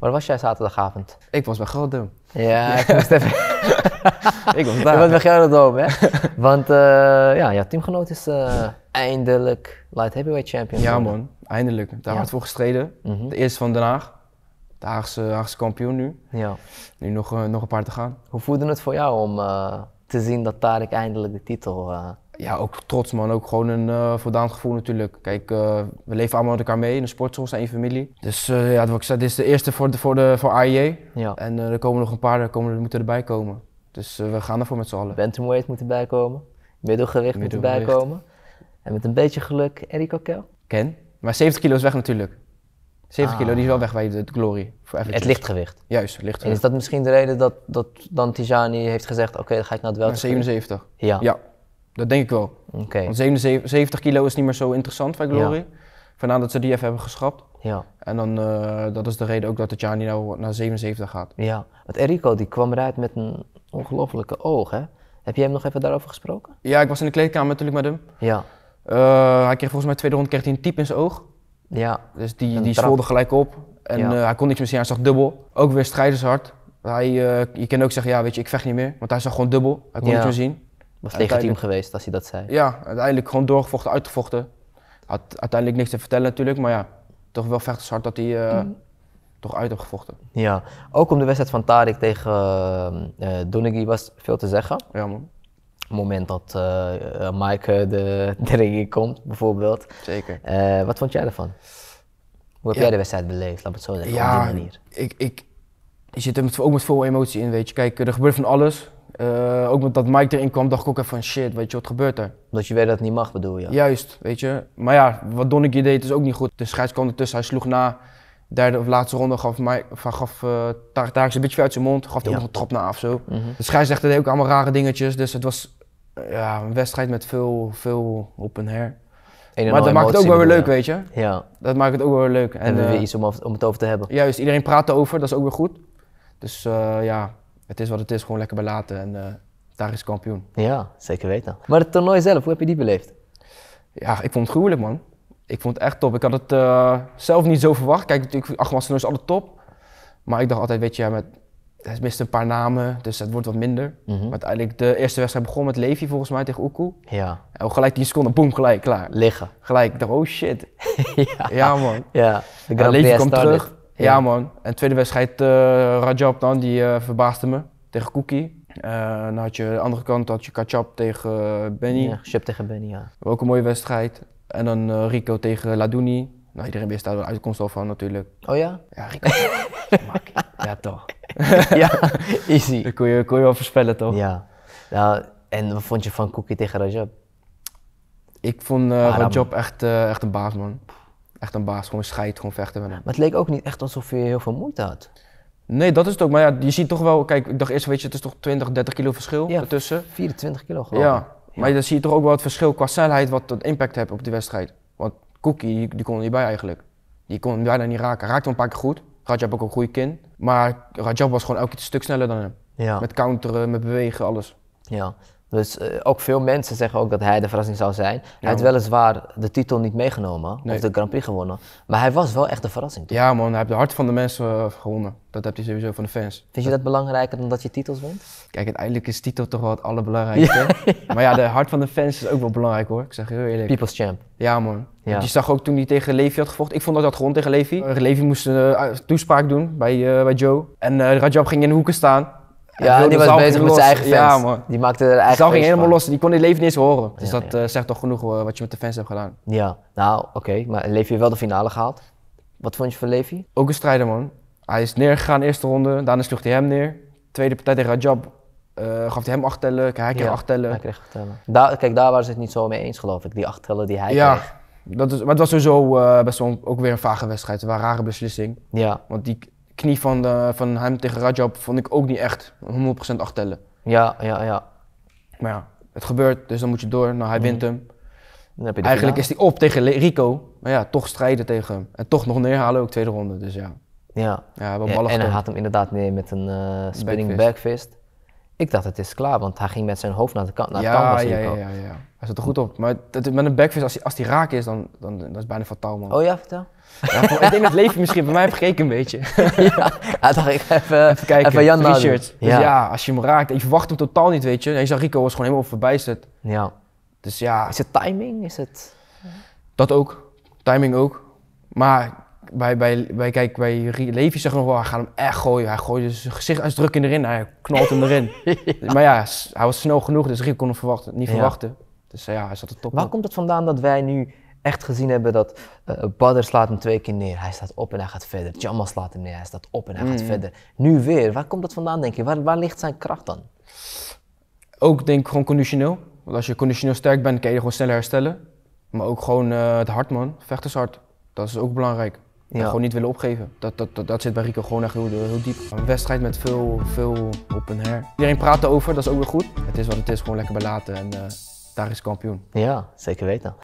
Waar was jij zaterdagavond? Ik was bij Gelderdoom. Ja, ik moest even... ik was daar. Je was bij Gelderdoom, hè? Want eh, ja, jouw teamgenoot is eh, eindelijk light heavyweight champion. Ja man, eindelijk. Daar ja. voor gestreden. Mhm. De eerste van Den Haag. De Haagse, kampioen nu. Ja. Nu nog, eh, nog een paar te gaan. Hoe voelde het voor jou om te zien dat Tarek eindelijk de titel ja, ook trots man. Ook gewoon een eh, voldaan gevoel natuurlijk. Kijk, eh, we leven allemaal met elkaar mee in de sportschool, zijn één familie. Dus eh, ja, wat ik zei, dit is de eerste voor, de, voor, de, voor AIJ. Ja. En er komen nog een paar, er, komen, moeten erbij komen. Dus we gaan ervoor met z'n allen. Bentumweight moet erbij komen. Middelgewicht, moet erbij komen. En met een beetje geluk, Enrico Kel. Ken. Maar 70 kilo is weg natuurlijk. 70 ah. kilo, die is wel weg bij de glory. Voor het lichtgewicht. Juist, lichtgewicht. En is dat misschien de reden dat, dat dan Tijani heeft gezegd, oké, okay, dan ga ik naar het wel. 77. Ja. ja. Dat denk ik wel. Want 77, kilo is niet meer zo interessant bij Glory. Ja. Vandaar dat ze die even hebben geschrapt. Ja. En dan, eh, dat is de reden ook dat het jaar niet nou naar 77 gaat. Ja, want Enrico die kwam eruit met een ongelofelijke oog, hè? Heb jij hem nog even daarover gesproken? Ja, ik was in de kleedkamer natuurlijk met hem. Ja. Eh, hij kreeg volgens mij tweede rond kreeg hij een type in zijn oog. Ja. Dus die, die gelijk op. En eh, hij kon niks meer zien, hij zag dubbel. Ook weer strijdershard. Hij, je kan ook zeggen, ja weet je, ik vecht niet meer. Want hij zag gewoon dubbel, hij kon ja. niks meer zien. Was legitiem geweest als hij dat zei. Ja, uiteindelijk gewoon doorgevochten, uitgevochten. Had uiteindelijk niks te vertellen natuurlijk, maar ja, toch wel vechtershard dat hij eh, mm. toch uit heeft gevochten. Ja, ook om de wedstrijd van Tarek tegen uh, was veel te zeggen. Ja man. Op het moment dat uh, Mike de, ring in komt bijvoorbeeld. Zeker. wat vond jij ervan? Hoe heb jij de wedstrijd beleefd, laat het zo zeggen, ja, op die manier? Ik, ik, je zit er ook met veel emotie in, weet je. Kijk, er gebeurt van alles. Eh, ook omdat dat Mike erin kwam, dacht ik ook even van shit, weet je, wat gebeurt er? omdat je weet dat het niet mag, bedoel je? Juist, weet je. Maar ja, wat Donnicky deed is ook niet goed. De scheids kwam ertussen, hij sloeg na derde of laatste ronde, gaf, Mike, gaf uh, een beetje uit zijn mond, gaf hij nog een trap na of zo. Mhm. De scheidsrechter deed ook allemaal rare dingetjes, dus het was ja, een wedstrijd met veel, veel op en her. maar dat maakt het ook wel weer leuk, weet je. Ja. Dat maakt het ook wel weer leuk. En, en we weer eh, iets om, om het over te hebben. Juist, iedereen praat erover, dat is ook weer goed. Dus ja, het is wat het is, gewoon lekker belaten en eh, daar is kampioen. Ja, zeker weten. Maar het toernooi zelf, hoe heb je die beleefd? Ja, ik vond het gruwelijk man. Ik vond het echt top. Ik had het eh, zelf niet zo verwacht. Kijk, natuurlijk, toernooi is altijd top. Maar ik dacht altijd, weet je, met, het mist een paar namen, dus het wordt wat minder. Mhm. Maar uiteindelijk, de eerste wedstrijd begon met Levi volgens mij tegen Oekoe. Ja. En gelijk 10 seconden, boom, gelijk, klaar. Liggen. Gelijk, dacht, oh shit. ja. man. Ja, de Levi kwam terug. Ja, man. En tweede wedstrijd, eh, Rajab dan, die eh, verbaasde me tegen Cookie. Uh, dan had je aan de andere kant had je Kachap tegen Benny. Ja, Kachap tegen Benny, ja. Ook een mooie wedstrijd. En dan Rico tegen Ladouni. Nou, iedereen wist daar de uitkomst al van natuurlijk. Oh ja? Ja, Rico. ja, toch. ja, easy. Dat kon je, kon je wel voorspellen, toch? Ja. Nou, en wat vond je van Cookie tegen Rajab? Ik vond uh, Rajab echt, echt een baas, man echt een baas, gewoon scheid, gewoon vechten met hem. Maar het leek ook niet echt alsof je heel veel moeite had. Nee, dat is het ook. Maar ja, je ziet toch wel, kijk, ik dacht eerst, weet je, het is toch 20, 30 kilo verschil ja, ertussen. 24 kilo geloof Ja. maar dan zie je toch ook wel het verschil qua snelheid wat dat impact heeft op die wedstrijd. Want Cookie, die, kon er niet bij eigenlijk. Die kon hem bijna niet raken. Raakte hem een paar keer goed. Rajab ook een goede kin. Maar Rajab was gewoon elke keer een stuk sneller dan hem. Ja. Met counteren, met bewegen, alles. Ja. Dus eh, ook veel mensen zeggen ook dat hij de verrassing zou zijn. Hij heeft weliswaar de titel niet meegenomen, of de Grand Prix gewonnen. Maar hij was wel echt de verrassing. Toch? Ja man, hij heeft de hart van de mensen eh, gewonnen. Dat heb je sowieso van de fans. Vind je dat belangrijker dan dat je titels wint? Kijk, uiteindelijk is titel toch wel het allerbelangrijkste. Maar ja, de hart van de fans is ook wel belangrijk hoor. Ik zeg heel eerlijk. People's champ. Ja man. Ja. Je zag ook toen hij tegen Levi had gevochten. Ik vond dat dat gewoon tegen Levi. Eh, Levi moest een toespraak doen bij, bij Joe. En Rajab ging in de hoeken staan. Ja, die, die was bezig met zijn eigen fans. Ja, man. Die maakte er eigenlijk. ging helemaal van. los. Die kon die leven niet eens horen. Dus dat eh, zegt toch genoeg eh, wat je met de fans hebt gedaan. Ja, nou oké. Maar Levi heeft wel de finale gehaald. Wat vond je van Levi? Ook een strijder, man. Hij is neergegaan eerste ronde. Daarna sloeg hij hem neer. Tweede partij tegen Rajab eh, gaf hij hem acht tellen. Hij kreeg acht tellen. Hij kreeg acht tellen. kijk, daar waren ze het niet zo mee eens, geloof ik. Die acht tellen die hij kreeg. Dat is, maar het was sowieso best wel ook weer een vage wedstrijd. Het was een rare beslissing. Ja. Want die, knie van, de, eh, van hem tegen Rajab vond ik ook niet echt 100% achtellen. Ja, ja, ja. Maar ja, het gebeurt, dus dan moet je door. Nou, hij wint mhm. hem. Eigenlijk is hij op tegen Rico, maar ja, toch strijden tegen hem. En toch nog neerhalen, ook tweede ronde, dus ja. Ja, ja, ja en hij had hem inderdaad neer met een eh, spinning backfist. backfist. Ik dacht, het is klaar, want hij ging met zijn hoofd naar de kant. ja, ja, ja, ja, ja, Hij zat er goed op. Maar met een backfist, als als die raak is, dan, dan, is het bijna fataal, man. Oh ja, vertel. Ja, ik denk dat Levi misschien bij mij gekeken een beetje. ja, dacht ik even, even kijken. Even Jan dus ja. als je hem raakt, je verwacht hem totaal niet, weet je. En je zag Rico was gewoon helemaal voorbij Ja. Dus ja. Is het timing? Is het... Dat ook. Timing ook. Maar bij, bij, bij, kijk, bij Levi zeggen nog wel, hij gaat hem echt gooien. Hij gooide zijn gezichtsuitdrukking erin, hij knalt hem erin. Maar ja, hij was snel genoeg, dus Rick kon hem verwachten, niet verwachten. Dus eh, ja, hij zat er top Waar komt het vandaan dat wij nu echt gezien hebben dat uh, slaat hem twee keer neer, hij staat op en hij gaat verder. Jamal slaat hem neer, hij staat op en hij gaat mhm. verder. Nu weer, waar komt dat vandaan denk je? Waar, waar ligt zijn kracht dan? Ook denk ik gewoon conditioneel. Want als je conditioneel sterk bent, kan je gewoon sneller herstellen. Maar ook gewoon eh, het hart man, vechtershart. Dat is ook belangrijk. Ja. En gewoon niet willen opgeven. Dat, dat, dat, dat zit bij Rico gewoon echt heel, heel, diep. Een wedstrijd met veel, veel op en her. Iedereen praat erover, dat is ook weer goed. Het is wat het is, gewoon lekker belaten en eh, daar is kampioen. Ja, zeker weten.